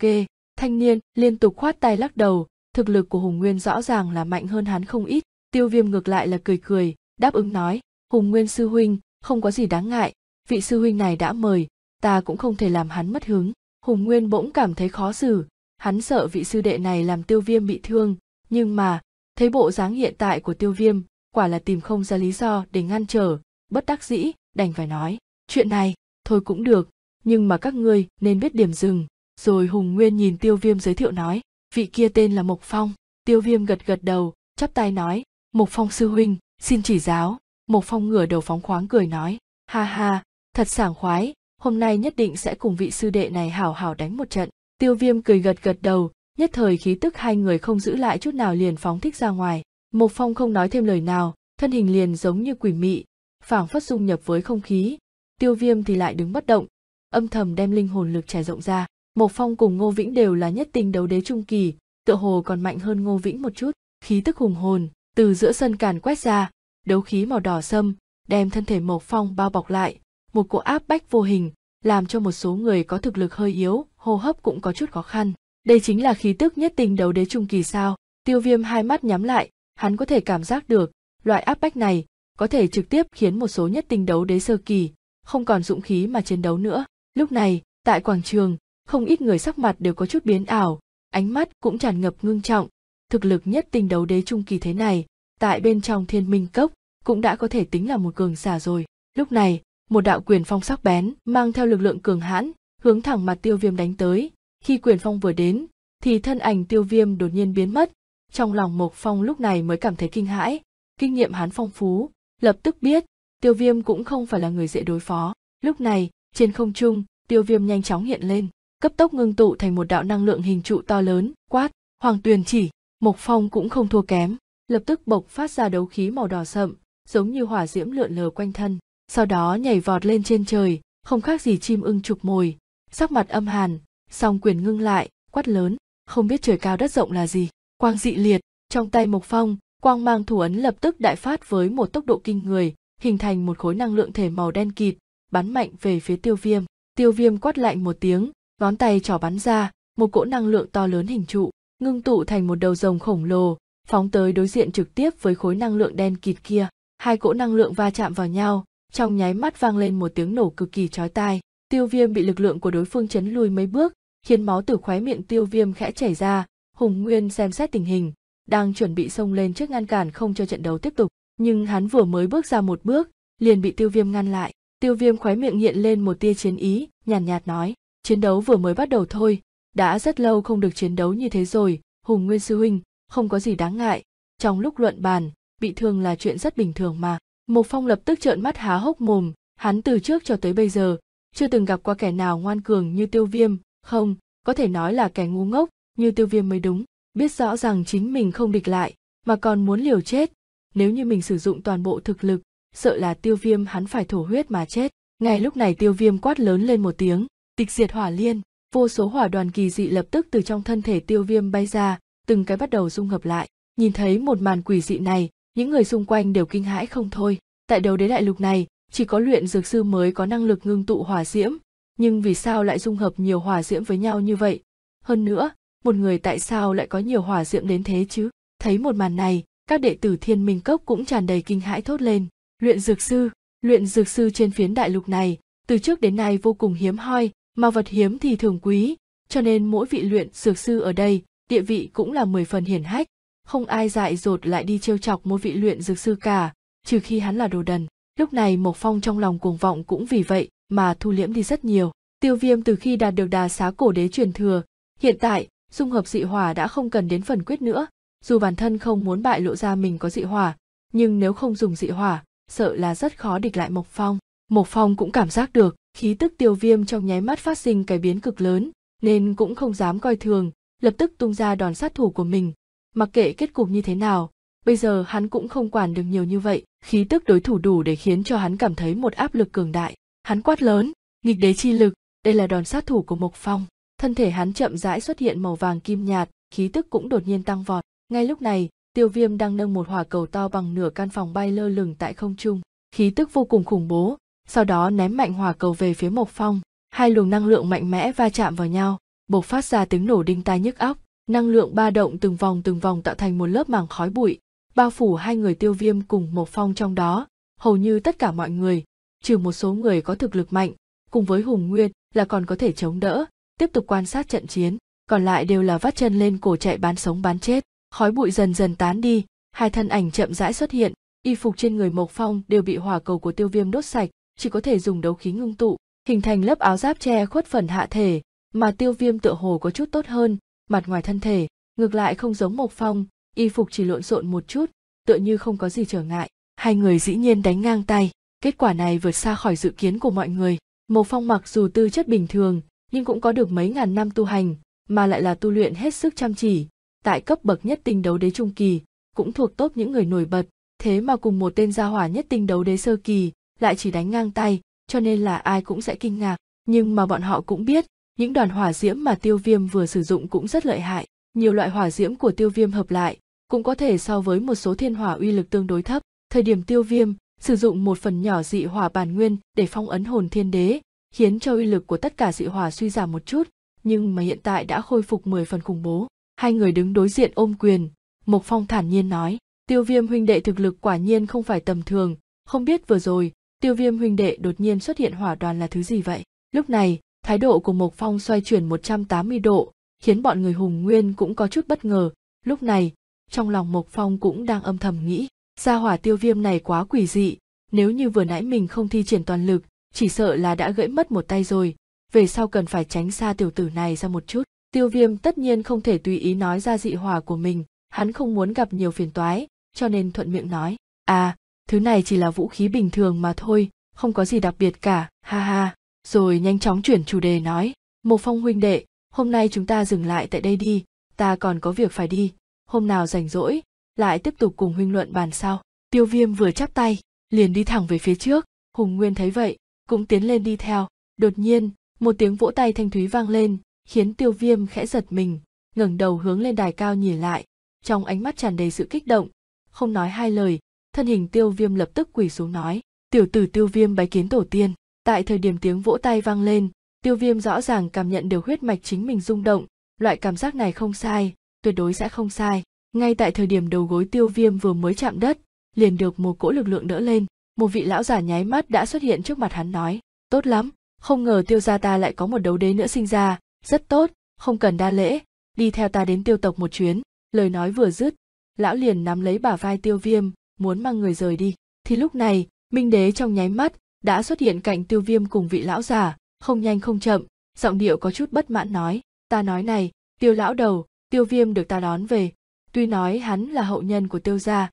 thanh niên liên tục khoát tay lắc đầu thực lực của hùng nguyên rõ ràng là mạnh hơn hắn không ít tiêu viêm ngược lại là cười cười đáp ứng nói hùng nguyên sư huynh không có gì đáng ngại vị sư huynh này đã mời ta cũng không thể làm hắn mất hứng hùng nguyên bỗng cảm thấy khó xử hắn sợ vị sư đệ này làm tiêu viêm bị thương nhưng mà thấy bộ dáng hiện tại của tiêu viêm quả là tìm không ra lý do để ngăn trở bất đắc dĩ đành phải nói chuyện này thôi cũng được nhưng mà các ngươi nên biết điểm dừng rồi hùng nguyên nhìn tiêu viêm giới thiệu nói vị kia tên là mộc phong tiêu viêm gật gật đầu chắp tay nói mộc phong sư huynh xin chỉ giáo Mộc Phong ngửa đầu phóng khoáng cười nói, ha ha, thật sảng khoái, hôm nay nhất định sẽ cùng vị sư đệ này hảo hảo đánh một trận. Tiêu Viêm cười gật gật đầu, nhất thời khí tức hai người không giữ lại chút nào liền phóng thích ra ngoài. Mộc Phong không nói thêm lời nào, thân hình liền giống như quỷ mị, phảng phất dung nhập với không khí. Tiêu Viêm thì lại đứng bất động, âm thầm đem linh hồn lực trải rộng ra. Mộc Phong cùng Ngô Vĩnh đều là nhất tinh đấu đế trung kỳ, tựa hồ còn mạnh hơn Ngô Vĩnh một chút, khí tức hùng hồn từ giữa sân càn quét ra, đấu khí màu đỏ sâm đem thân thể mộc phong bao bọc lại một cỗ áp bách vô hình làm cho một số người có thực lực hơi yếu hô hấp cũng có chút khó khăn đây chính là khí tức nhất tình đấu đế trung kỳ sao tiêu viêm hai mắt nhắm lại hắn có thể cảm giác được loại áp bách này có thể trực tiếp khiến một số nhất tinh đấu đế sơ kỳ không còn dũng khí mà chiến đấu nữa lúc này tại quảng trường không ít người sắc mặt đều có chút biến ảo ánh mắt cũng tràn ngập ngưng trọng thực lực nhất tinh đấu đế trung kỳ thế này tại bên trong thiên minh cốc cũng đã có thể tính là một cường giả rồi lúc này một đạo quyền phong sắc bén mang theo lực lượng cường hãn hướng thẳng mặt tiêu viêm đánh tới khi quyền phong vừa đến thì thân ảnh tiêu viêm đột nhiên biến mất trong lòng mộc phong lúc này mới cảm thấy kinh hãi kinh nghiệm hán phong phú lập tức biết tiêu viêm cũng không phải là người dễ đối phó lúc này trên không trung tiêu viêm nhanh chóng hiện lên cấp tốc ngưng tụ thành một đạo năng lượng hình trụ to lớn quát hoàng tuyền chỉ mộc phong cũng không thua kém lập tức bộc phát ra đấu khí màu đỏ sậm, giống như hỏa diễm lượn lờ quanh thân, sau đó nhảy vọt lên trên trời, không khác gì chim ưng chụp mồi, sắc mặt âm hàn, song quyền ngưng lại, quát lớn, không biết trời cao đất rộng là gì, quang dị liệt, trong tay Mộc Phong, quang mang thủ ấn lập tức đại phát với một tốc độ kinh người, hình thành một khối năng lượng thể màu đen kịt, bắn mạnh về phía Tiêu Viêm. Tiêu Viêm quát lạnh một tiếng, ngón tay trỏ bắn ra, một cỗ năng lượng to lớn hình trụ, ngưng tụ thành một đầu rồng khổng lồ, phóng tới đối diện trực tiếp với khối năng lượng đen kịt kia hai cỗ năng lượng va chạm vào nhau trong nháy mắt vang lên một tiếng nổ cực kỳ chói tai tiêu viêm bị lực lượng của đối phương chấn lùi mấy bước khiến máu từ khóe miệng tiêu viêm khẽ chảy ra hùng nguyên xem xét tình hình đang chuẩn bị xông lên trước ngăn cản không cho trận đấu tiếp tục nhưng hắn vừa mới bước ra một bước liền bị tiêu viêm ngăn lại tiêu viêm khóe miệng hiện lên một tia chiến ý nhàn nhạt, nhạt nói chiến đấu vừa mới bắt đầu thôi đã rất lâu không được chiến đấu như thế rồi hùng nguyên sư huynh không có gì đáng ngại trong lúc luận bàn bị thương là chuyện rất bình thường mà mộc phong lập tức trợn mắt há hốc mồm hắn từ trước cho tới bây giờ chưa từng gặp qua kẻ nào ngoan cường như tiêu viêm không có thể nói là kẻ ngu ngốc như tiêu viêm mới đúng biết rõ rằng chính mình không địch lại mà còn muốn liều chết nếu như mình sử dụng toàn bộ thực lực sợ là tiêu viêm hắn phải thổ huyết mà chết ngay lúc này tiêu viêm quát lớn lên một tiếng tịch diệt hỏa liên vô số hỏa đoàn kỳ dị lập tức từ trong thân thể tiêu viêm bay ra từng cái bắt đầu dung hợp lại nhìn thấy một màn quỷ dị này những người xung quanh đều kinh hãi không thôi tại đầu đế đại lục này chỉ có luyện dược sư mới có năng lực ngưng tụ hỏa diễm nhưng vì sao lại dung hợp nhiều hỏa diễm với nhau như vậy hơn nữa một người tại sao lại có nhiều hỏa diễm đến thế chứ thấy một màn này các đệ tử thiên minh cốc cũng tràn đầy kinh hãi thốt lên luyện dược sư luyện dược sư trên phiến đại lục này từ trước đến nay vô cùng hiếm hoi mà vật hiếm thì thường quý cho nên mỗi vị luyện dược sư ở đây địa vị cũng là mười phần hiển hách không ai dại dột lại đi trêu chọc một vị luyện dược sư cả trừ khi hắn là đồ đần lúc này mộc phong trong lòng cuồng vọng cũng vì vậy mà thu liễm đi rất nhiều tiêu viêm từ khi đạt được đà xá cổ đế truyền thừa hiện tại dung hợp dị hỏa đã không cần đến phần quyết nữa dù bản thân không muốn bại lộ ra mình có dị hỏa nhưng nếu không dùng dị hỏa sợ là rất khó địch lại mộc phong mộc phong cũng cảm giác được khí tức tiêu viêm trong nháy mắt phát sinh cái biến cực lớn nên cũng không dám coi thường lập tức tung ra đòn sát thủ của mình mặc kệ kết cục như thế nào bây giờ hắn cũng không quản được nhiều như vậy khí tức đối thủ đủ để khiến cho hắn cảm thấy một áp lực cường đại hắn quát lớn nghịch đế chi lực đây là đòn sát thủ của mộc phong thân thể hắn chậm rãi xuất hiện màu vàng kim nhạt khí tức cũng đột nhiên tăng vọt ngay lúc này tiêu viêm đang nâng một hỏa cầu to bằng nửa căn phòng bay lơ lửng tại không trung khí tức vô cùng khủng bố sau đó ném mạnh hỏa cầu về phía mộc phong hai luồng năng lượng mạnh mẽ va chạm vào nhau bộc phát ra tiếng nổ đinh tai nhức óc năng lượng ba động từng vòng từng vòng tạo thành một lớp màng khói bụi bao phủ hai người tiêu viêm cùng một phong trong đó hầu như tất cả mọi người trừ một số người có thực lực mạnh cùng với hùng nguyên là còn có thể chống đỡ tiếp tục quan sát trận chiến còn lại đều là vắt chân lên cổ chạy bán sống bán chết khói bụi dần dần tán đi hai thân ảnh chậm rãi xuất hiện y phục trên người mộc phong đều bị hỏa cầu của tiêu viêm đốt sạch chỉ có thể dùng đấu khí ngưng tụ hình thành lớp áo giáp che khuất phần hạ thể mà tiêu viêm tựa hồ có chút tốt hơn mặt ngoài thân thể ngược lại không giống mộc phong y phục chỉ lộn xộn một chút tựa như không có gì trở ngại hai người dĩ nhiên đánh ngang tay kết quả này vượt xa khỏi dự kiến của mọi người mộc phong mặc dù tư chất bình thường nhưng cũng có được mấy ngàn năm tu hành mà lại là tu luyện hết sức chăm chỉ tại cấp bậc nhất tinh đấu đế trung kỳ cũng thuộc tốt những người nổi bật thế mà cùng một tên gia hỏa nhất tinh đấu đế sơ kỳ lại chỉ đánh ngang tay cho nên là ai cũng sẽ kinh ngạc nhưng mà bọn họ cũng biết những đoàn hỏa diễm mà tiêu viêm vừa sử dụng cũng rất lợi hại nhiều loại hỏa diễm của tiêu viêm hợp lại cũng có thể so với một số thiên hỏa uy lực tương đối thấp thời điểm tiêu viêm sử dụng một phần nhỏ dị hỏa bản nguyên để phong ấn hồn thiên đế khiến cho uy lực của tất cả dị hỏa suy giảm một chút nhưng mà hiện tại đã khôi phục 10 phần khủng bố hai người đứng đối diện ôm quyền mộc phong thản nhiên nói tiêu viêm huynh đệ thực lực quả nhiên không phải tầm thường không biết vừa rồi tiêu viêm huynh đệ đột nhiên xuất hiện hỏa đoàn là thứ gì vậy lúc này thái độ của mộc phong xoay chuyển 180 độ khiến bọn người hùng nguyên cũng có chút bất ngờ lúc này trong lòng mộc phong cũng đang âm thầm nghĩ gia hỏa tiêu viêm này quá quỷ dị nếu như vừa nãy mình không thi triển toàn lực chỉ sợ là đã gãy mất một tay rồi về sau cần phải tránh xa tiểu tử này ra một chút tiêu viêm tất nhiên không thể tùy ý nói ra dị hỏa của mình hắn không muốn gặp nhiều phiền toái cho nên thuận miệng nói à thứ này chỉ là vũ khí bình thường mà thôi không có gì đặc biệt cả ha ha rồi nhanh chóng chuyển chủ đề nói một phong huynh đệ hôm nay chúng ta dừng lại tại đây đi ta còn có việc phải đi hôm nào rảnh rỗi lại tiếp tục cùng huynh luận bàn sau tiêu viêm vừa chắp tay liền đi thẳng về phía trước hùng nguyên thấy vậy cũng tiến lên đi theo đột nhiên một tiếng vỗ tay thanh thúy vang lên khiến tiêu viêm khẽ giật mình ngẩng đầu hướng lên đài cao nhìn lại trong ánh mắt tràn đầy sự kích động không nói hai lời thân hình tiêu viêm lập tức quỳ xuống nói tiểu tử tiêu viêm bái kiến tổ tiên tại thời điểm tiếng vỗ tay vang lên tiêu viêm rõ ràng cảm nhận được huyết mạch chính mình rung động loại cảm giác này không sai tuyệt đối sẽ không sai ngay tại thời điểm đầu gối tiêu viêm vừa mới chạm đất liền được một cỗ lực lượng đỡ lên một vị lão giả nháy mắt đã xuất hiện trước mặt hắn nói tốt lắm không ngờ tiêu gia ta lại có một đấu đế nữa sinh ra rất tốt không cần đa lễ đi theo ta đến tiêu tộc một chuyến lời nói vừa dứt lão liền nắm lấy bả vai tiêu viêm muốn mang người rời đi thì lúc này minh đế trong nháy mắt đã xuất hiện cạnh tiêu viêm cùng vị lão già không nhanh không chậm giọng điệu có chút bất mãn nói ta nói này tiêu lão đầu tiêu viêm được ta đón về tuy nói hắn là hậu nhân của tiêu gia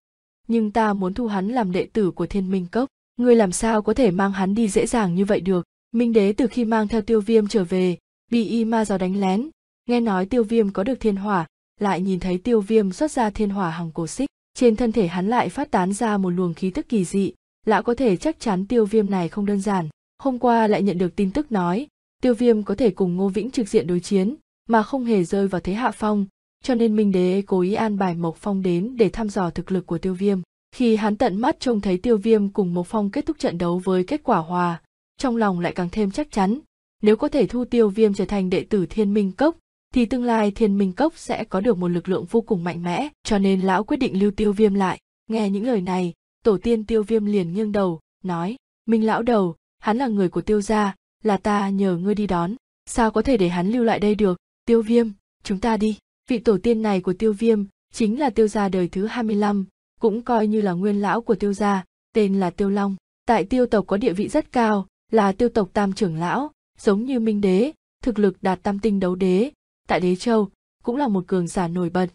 nhưng ta muốn thu hắn làm đệ tử của thiên minh cốc ngươi làm sao có thể mang hắn đi dễ dàng như vậy được minh đế từ khi mang theo tiêu viêm trở về bị y ma giáo đánh lén nghe nói tiêu viêm có được thiên hỏa lại nhìn thấy tiêu viêm xuất ra thiên hỏa hằng cổ xích trên thân thể hắn lại phát tán ra một luồng khí tức kỳ dị lão có thể chắc chắn tiêu viêm này không đơn giản hôm qua lại nhận được tin tức nói tiêu viêm có thể cùng ngô vĩnh trực diện đối chiến mà không hề rơi vào thế hạ phong cho nên minh đế cố ý an bài mộc phong đến để thăm dò thực lực của tiêu viêm khi hắn tận mắt trông thấy tiêu viêm cùng mộc phong kết thúc trận đấu với kết quả hòa trong lòng lại càng thêm chắc chắn nếu có thể thu tiêu viêm trở thành đệ tử thiên minh cốc thì tương lai thiên minh cốc sẽ có được một lực lượng vô cùng mạnh mẽ cho nên lão quyết định lưu tiêu viêm lại nghe những lời này tổ tiên tiêu viêm liền nghiêng đầu nói minh lão đầu hắn là người của tiêu gia là ta nhờ ngươi đi đón sao có thể để hắn lưu lại đây được tiêu viêm chúng ta đi vị tổ tiên này của tiêu viêm chính là tiêu gia đời thứ 25, cũng coi như là nguyên lão của tiêu gia tên là tiêu long tại tiêu tộc có địa vị rất cao là tiêu tộc tam trưởng lão giống như minh đế thực lực đạt tam tinh đấu đế tại đế châu cũng là một cường giả nổi bật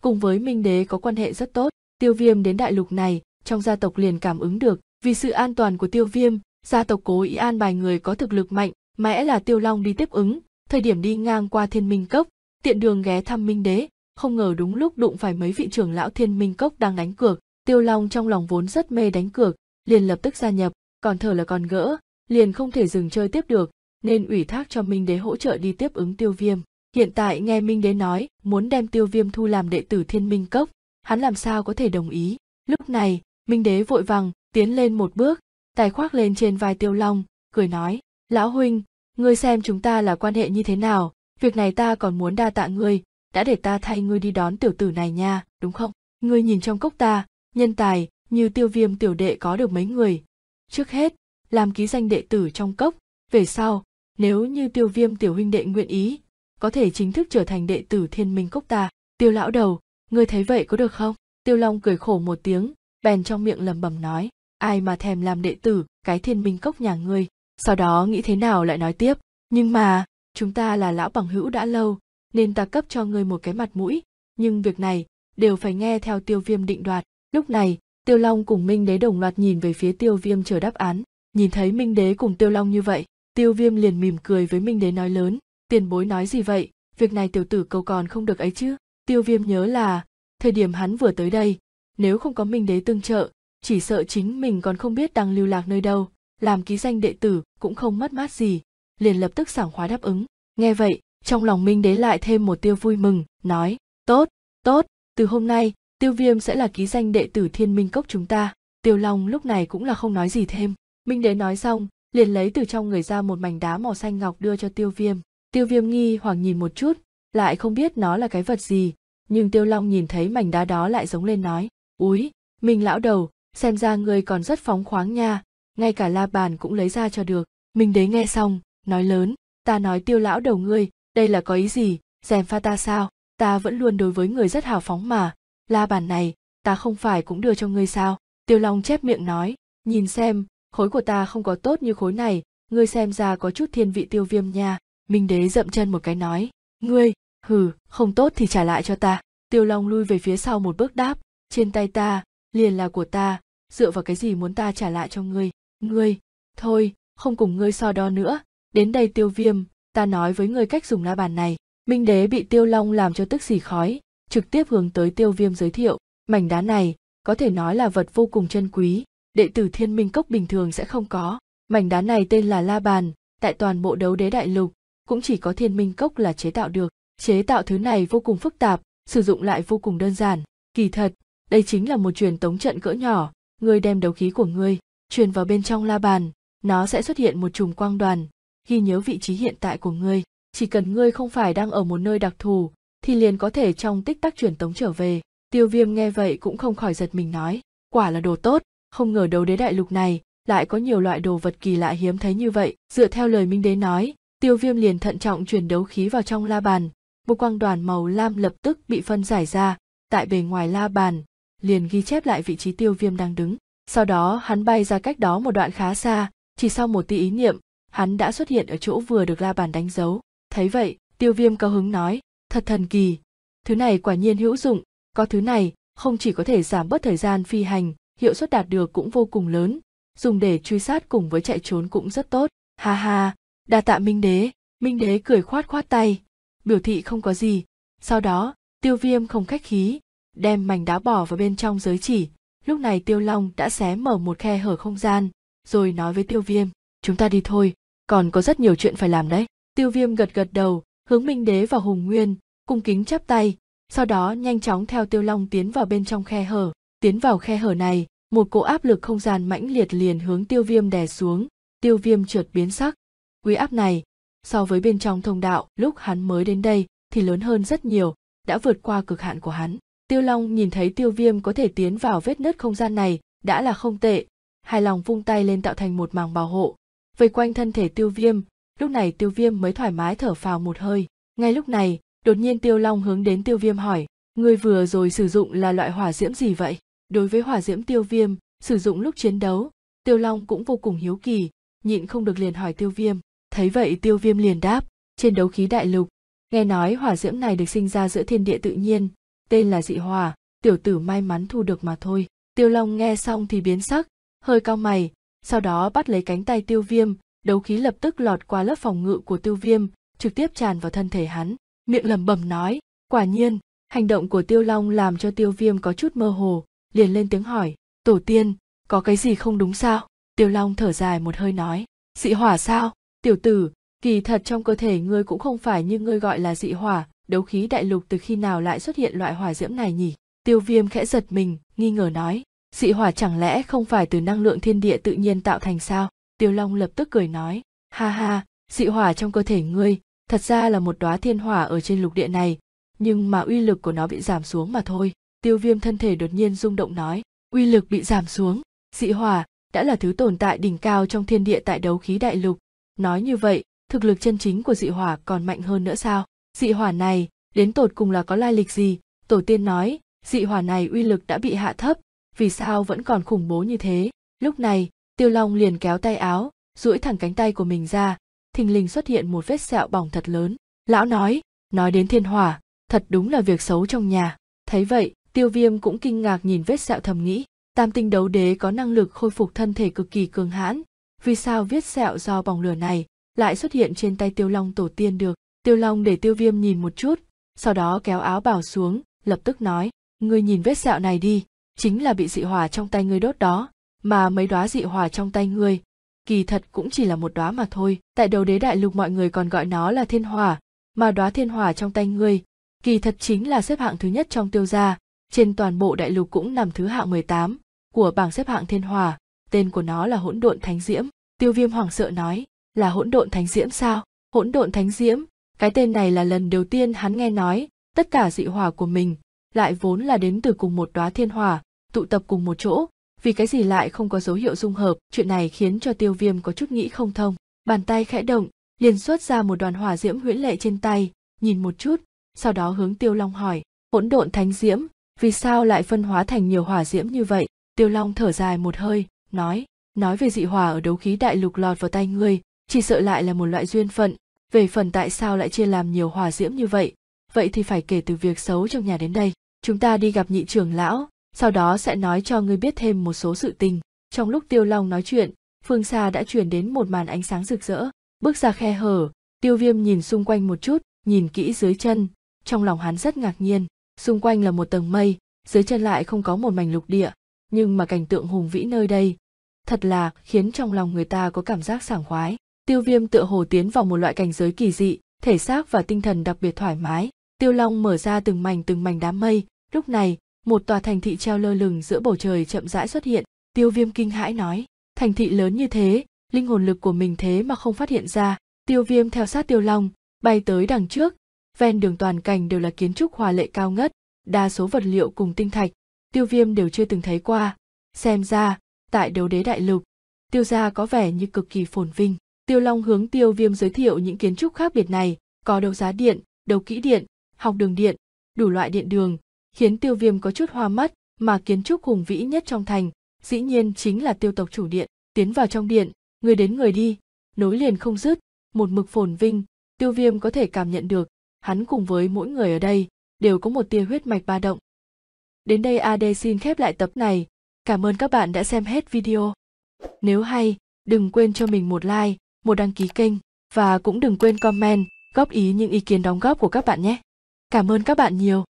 cùng với minh đế có quan hệ rất tốt tiêu viêm đến đại lục này trong gia tộc liền cảm ứng được vì sự an toàn của tiêu viêm gia tộc cố ý an bài người có thực lực mạnh mẽ là tiêu long đi tiếp ứng thời điểm đi ngang qua thiên minh cốc tiện đường ghé thăm minh đế không ngờ đúng lúc đụng phải mấy vị trưởng lão thiên minh cốc đang đánh cược tiêu long trong lòng vốn rất mê đánh cược liền lập tức gia nhập còn thở là còn gỡ liền không thể dừng chơi tiếp được nên ủy thác cho minh đế hỗ trợ đi tiếp ứng tiêu viêm hiện tại nghe minh đế nói muốn đem tiêu viêm thu làm đệ tử thiên minh cốc hắn làm sao có thể đồng ý lúc này minh đế vội vàng tiến lên một bước tay khoác lên trên vai tiêu long cười nói lão huynh ngươi xem chúng ta là quan hệ như thế nào việc này ta còn muốn đa tạ ngươi đã để ta thay ngươi đi đón tiểu tử này nha đúng không ngươi nhìn trong cốc ta nhân tài như tiêu viêm tiểu đệ có được mấy người trước hết làm ký danh đệ tử trong cốc về sau nếu như tiêu viêm tiểu huynh đệ nguyện ý có thể chính thức trở thành đệ tử thiên minh cốc ta tiêu lão đầu ngươi thấy vậy có được không tiêu long cười khổ một tiếng bèn trong miệng lầm bầm nói ai mà thèm làm đệ tử cái thiên minh cốc nhà ngươi sau đó nghĩ thế nào lại nói tiếp nhưng mà chúng ta là lão bằng hữu đã lâu nên ta cấp cho ngươi một cái mặt mũi nhưng việc này đều phải nghe theo tiêu viêm định đoạt lúc này tiêu long cùng minh đế đồng loạt nhìn về phía tiêu viêm chờ đáp án nhìn thấy minh đế cùng tiêu long như vậy tiêu viêm liền mỉm cười với minh đế nói lớn tiền bối nói gì vậy việc này tiểu tử cầu còn không được ấy chứ tiêu viêm nhớ là thời điểm hắn vừa tới đây nếu không có minh đế tương trợ chỉ sợ chính mình còn không biết đang lưu lạc nơi đâu làm ký danh đệ tử cũng không mất mát gì liền lập tức sảng khoái đáp ứng nghe vậy trong lòng minh đế lại thêm một tiêu vui mừng nói tốt tốt từ hôm nay tiêu viêm sẽ là ký danh đệ tử thiên minh cốc chúng ta tiêu long lúc này cũng là không nói gì thêm minh đế nói xong liền lấy từ trong người ra một mảnh đá màu xanh ngọc đưa cho tiêu viêm tiêu viêm nghi hoặc nhìn một chút lại không biết nó là cái vật gì nhưng tiêu long nhìn thấy mảnh đá đó lại giống lên nói úi minh lão đầu xem ra ngươi còn rất phóng khoáng nha ngay cả la bàn cũng lấy ra cho được minh đế nghe xong nói lớn ta nói tiêu lão đầu ngươi đây là có ý gì dèm pha ta sao ta vẫn luôn đối với người rất hào phóng mà la bàn này ta không phải cũng đưa cho ngươi sao tiêu long chép miệng nói nhìn xem khối của ta không có tốt như khối này ngươi xem ra có chút thiên vị tiêu viêm nha minh đế dậm chân một cái nói ngươi hừ không tốt thì trả lại cho ta tiêu long lui về phía sau một bước đáp trên tay ta liền là của ta dựa vào cái gì muốn ta trả lại cho ngươi ngươi thôi không cùng ngươi so đo nữa đến đây tiêu viêm ta nói với ngươi cách dùng la bàn này minh đế bị tiêu long làm cho tức xì khói trực tiếp hướng tới tiêu viêm giới thiệu mảnh đá này có thể nói là vật vô cùng chân quý đệ tử thiên minh cốc bình thường sẽ không có mảnh đá này tên là la bàn tại toàn bộ đấu đế đại lục cũng chỉ có thiên minh cốc là chế tạo được chế tạo thứ này vô cùng phức tạp sử dụng lại vô cùng đơn giản kỳ thật đây chính là một truyền tống trận cỡ nhỏ ngươi đem đấu khí của ngươi truyền vào bên trong la bàn nó sẽ xuất hiện một chùm quang đoàn ghi nhớ vị trí hiện tại của ngươi chỉ cần ngươi không phải đang ở một nơi đặc thù thì liền có thể trong tích tắc truyền tống trở về tiêu viêm nghe vậy cũng không khỏi giật mình nói quả là đồ tốt không ngờ đấu đế đại lục này lại có nhiều loại đồ vật kỳ lạ hiếm thấy như vậy dựa theo lời minh đế nói tiêu viêm liền thận trọng truyền đấu khí vào trong la bàn một quang đoàn màu lam lập tức bị phân giải ra tại bề ngoài la bàn liền ghi chép lại vị trí tiêu viêm đang đứng sau đó hắn bay ra cách đó một đoạn khá xa chỉ sau một tí ý niệm hắn đã xuất hiện ở chỗ vừa được la bàn đánh dấu thấy vậy tiêu viêm cao hứng nói thật thần kỳ thứ này quả nhiên hữu dụng có thứ này không chỉ có thể giảm bớt thời gian phi hành hiệu suất đạt được cũng vô cùng lớn dùng để truy sát cùng với chạy trốn cũng rất tốt ha ha đa tạ minh đế minh đế cười khoát khoát tay biểu thị không có gì sau đó tiêu viêm không khách khí đem mảnh đá bỏ vào bên trong giới chỉ lúc này tiêu long đã xé mở một khe hở không gian rồi nói với tiêu viêm chúng ta đi thôi còn có rất nhiều chuyện phải làm đấy tiêu viêm gật gật đầu hướng minh đế và hùng nguyên cung kính chắp tay sau đó nhanh chóng theo tiêu long tiến vào bên trong khe hở tiến vào khe hở này một cỗ áp lực không gian mãnh liệt liền hướng tiêu viêm đè xuống tiêu viêm trượt biến sắc quý áp này so với bên trong thông đạo lúc hắn mới đến đây thì lớn hơn rất nhiều đã vượt qua cực hạn của hắn Tiêu Long nhìn thấy tiêu viêm có thể tiến vào vết nứt không gian này, đã là không tệ, hài lòng vung tay lên tạo thành một màng bảo hộ, vây quanh thân thể tiêu viêm, lúc này tiêu viêm mới thoải mái thở phào một hơi. Ngay lúc này, đột nhiên tiêu long hướng đến tiêu viêm hỏi, người vừa rồi sử dụng là loại hỏa diễm gì vậy? Đối với hỏa diễm tiêu viêm, sử dụng lúc chiến đấu, tiêu long cũng vô cùng hiếu kỳ, nhịn không được liền hỏi tiêu viêm. Thấy vậy tiêu viêm liền đáp, trên đấu khí đại lục, nghe nói hỏa diễm này được sinh ra giữa thiên địa tự nhiên, tên là dị hòa, tiểu tử may mắn thu được mà thôi tiêu long nghe xong thì biến sắc hơi cao mày sau đó bắt lấy cánh tay tiêu viêm đấu khí lập tức lọt qua lớp phòng ngự của tiêu viêm trực tiếp tràn vào thân thể hắn miệng lẩm bẩm nói quả nhiên hành động của tiêu long làm cho tiêu viêm có chút mơ hồ liền lên tiếng hỏi tổ tiên có cái gì không đúng sao tiêu long thở dài một hơi nói dị hỏa sao tiểu tử kỳ thật trong cơ thể ngươi cũng không phải như ngươi gọi là dị hỏa đấu khí đại lục từ khi nào lại xuất hiện loại hỏa diễm này nhỉ tiêu viêm khẽ giật mình nghi ngờ nói dị hỏa chẳng lẽ không phải từ năng lượng thiên địa tự nhiên tạo thành sao tiêu long lập tức cười nói ha ha dị hỏa trong cơ thể ngươi thật ra là một đóa thiên hỏa ở trên lục địa này nhưng mà uy lực của nó bị giảm xuống mà thôi tiêu viêm thân thể đột nhiên rung động nói uy lực bị giảm xuống dị hỏa đã là thứ tồn tại đỉnh cao trong thiên địa tại đấu khí đại lục nói như vậy thực lực chân chính của dị hỏa còn mạnh hơn nữa sao dị hỏa này đến tột cùng là có lai lịch gì tổ tiên nói dị hỏa này uy lực đã bị hạ thấp vì sao vẫn còn khủng bố như thế lúc này tiêu long liền kéo tay áo duỗi thẳng cánh tay của mình ra thình lình xuất hiện một vết sẹo bỏng thật lớn lão nói nói đến thiên hỏa thật đúng là việc xấu trong nhà thấy vậy tiêu viêm cũng kinh ngạc nhìn vết sẹo thầm nghĩ tam tinh đấu đế có năng lực khôi phục thân thể cực kỳ cường hãn vì sao vết sẹo do bỏng lửa này lại xuất hiện trên tay tiêu long tổ tiên được Tiêu Long để Tiêu Viêm nhìn một chút, sau đó kéo áo bảo xuống, lập tức nói, ngươi nhìn vết sẹo này đi, chính là bị dị hỏa trong tay ngươi đốt đó, mà mấy đóa dị hỏa trong tay ngươi, kỳ thật cũng chỉ là một đóa mà thôi. Tại đầu đế đại lục mọi người còn gọi nó là thiên hỏa, mà đóa thiên hỏa trong tay ngươi, kỳ thật chính là xếp hạng thứ nhất trong tiêu gia, trên toàn bộ đại lục cũng nằm thứ hạng 18 của bảng xếp hạng thiên hỏa, tên của nó là hỗn độn thánh diễm. Tiêu Viêm hoảng sợ nói, là hỗn độn thánh diễm sao? Hỗn độn thánh diễm cái tên này là lần đầu tiên hắn nghe nói, tất cả dị hỏa của mình lại vốn là đến từ cùng một đóa thiên hỏa, tụ tập cùng một chỗ, vì cái gì lại không có dấu hiệu dung hợp, chuyện này khiến cho Tiêu Viêm có chút nghĩ không thông. Bàn tay khẽ động, liền xuất ra một đoàn hỏa diễm huyễn lệ trên tay, nhìn một chút, sau đó hướng Tiêu Long hỏi, hỗn độn thánh diễm, vì sao lại phân hóa thành nhiều hỏa diễm như vậy? Tiêu Long thở dài một hơi, nói, nói về dị hỏa ở đấu khí đại lục lọt vào tay ngươi, chỉ sợ lại là một loại duyên phận, về phần tại sao lại chia làm nhiều hòa diễm như vậy vậy thì phải kể từ việc xấu trong nhà đến đây chúng ta đi gặp nhị trưởng lão sau đó sẽ nói cho ngươi biết thêm một số sự tình trong lúc tiêu long nói chuyện phương xa đã chuyển đến một màn ánh sáng rực rỡ bước ra khe hở tiêu viêm nhìn xung quanh một chút nhìn kỹ dưới chân trong lòng hắn rất ngạc nhiên xung quanh là một tầng mây dưới chân lại không có một mảnh lục địa nhưng mà cảnh tượng hùng vĩ nơi đây thật là khiến trong lòng người ta có cảm giác sảng khoái tiêu viêm tựa hồ tiến vào một loại cảnh giới kỳ dị thể xác và tinh thần đặc biệt thoải mái tiêu long mở ra từng mảnh từng mảnh đám mây lúc này một tòa thành thị treo lơ lửng giữa bầu trời chậm rãi xuất hiện tiêu viêm kinh hãi nói thành thị lớn như thế linh hồn lực của mình thế mà không phát hiện ra tiêu viêm theo sát tiêu long bay tới đằng trước ven đường toàn cảnh đều là kiến trúc hòa lệ cao ngất đa số vật liệu cùng tinh thạch tiêu viêm đều chưa từng thấy qua xem ra tại đấu đế đại lục tiêu gia có vẻ như cực kỳ phồn vinh Tiêu Long hướng Tiêu Viêm giới thiệu những kiến trúc khác biệt này, có đầu giá điện, đầu kỹ điện, học đường điện, đủ loại điện đường, khiến Tiêu Viêm có chút hoa mắt, mà kiến trúc hùng vĩ nhất trong thành, dĩ nhiên chính là Tiêu tộc chủ điện. Tiến vào trong điện, người đến người đi, nối liền không dứt, một mực phồn vinh, Tiêu Viêm có thể cảm nhận được, hắn cùng với mỗi người ở đây đều có một tia huyết mạch ba động. Đến đây AD xin khép lại tập này. Cảm ơn các bạn đã xem hết video. Nếu hay, đừng quên cho mình một like một đăng ký kênh và cũng đừng quên comment góp ý những ý kiến đóng góp của các bạn nhé cảm ơn các bạn nhiều